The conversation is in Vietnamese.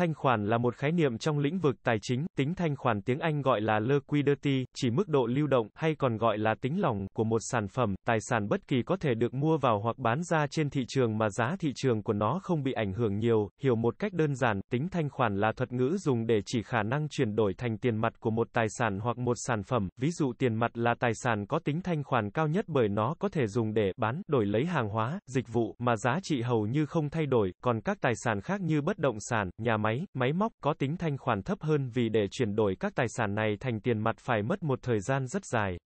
thanh khoản là một khái niệm trong lĩnh vực tài chính, tính thanh khoản tiếng Anh gọi là liquidity, chỉ mức độ lưu động, hay còn gọi là tính lỏng, của một sản phẩm, tài sản bất kỳ có thể được mua vào hoặc bán ra trên thị trường mà giá thị trường của nó không bị ảnh hưởng nhiều, hiểu một cách đơn giản, tính thanh khoản là thuật ngữ dùng để chỉ khả năng chuyển đổi thành tiền mặt của một tài sản hoặc một sản phẩm, ví dụ tiền mặt là tài sản có tính thanh khoản cao nhất bởi nó có thể dùng để bán, đổi lấy hàng hóa, dịch vụ, mà giá trị hầu như không thay đổi, còn các tài sản khác như bất động sản, nhà máy máy, máy móc, có tính thanh khoản thấp hơn vì để chuyển đổi các tài sản này thành tiền mặt phải mất một thời gian rất dài.